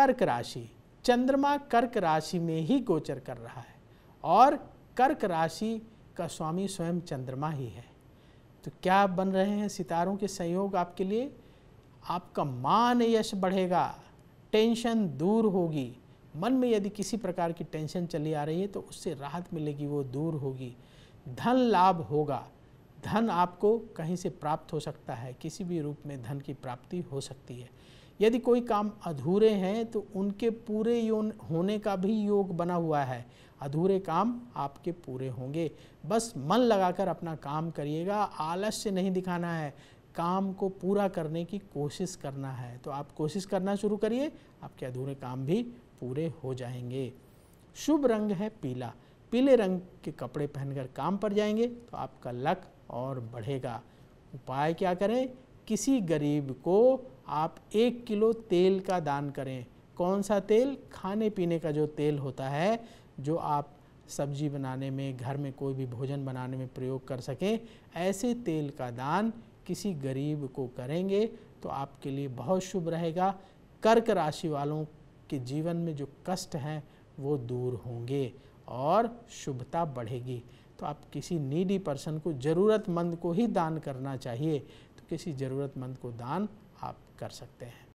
कर्क राशि चंद्रमा कर्क राशि में ही गोचर कर रहा है और कर्क राशि का स्वामी स्वयं चंद्रमा ही है तो क्या बन रहे हैं सितारों के संयोग आपके लिए आपका मान यश बढ़ेगा टेंशन दूर होगी मन में यदि किसी प्रकार की टेंशन चली आ रही है तो उससे राहत मिलेगी वो दूर होगी धन लाभ होगा धन आपको कहीं से प्राप्त हो सकता है किसी भी रूप में धन की प्राप्ति हो सकती है यदि कोई काम अधूरे हैं तो उनके पूरे होने का भी योग बना हुआ है अधूरे काम आपके पूरे होंगे बस मन लगाकर अपना काम करिएगा आलस्य नहीं दिखाना है काम को पूरा करने की कोशिश करना है तो आप कोशिश करना शुरू करिए आपके अधूरे काम भी पूरे हो जाएंगे शुभ रंग है पीला पीले रंग के कपड़े पहनकर काम पर जाएंगे तो आपका लक और बढ़ेगा उपाय क्या करें किसी गरीब को आप एक किलो तेल का दान करें कौन सा तेल खाने पीने का जो तेल होता है जो आप सब्जी बनाने में घर में कोई भी भोजन बनाने में प्रयोग कर सकें ऐसे तेल का दान किसी गरीब को करेंगे तो आपके लिए बहुत शुभ रहेगा कर्क राशि वालों के जीवन में जो कष्ट हैं वो दूर होंगे और शुभता बढ़ेगी तो आप किसी नीडी पर्सन को ज़रूरतमंद को ही दान करना चाहिए तो किसी ज़रूरतमंद को दान आप कर सकते हैं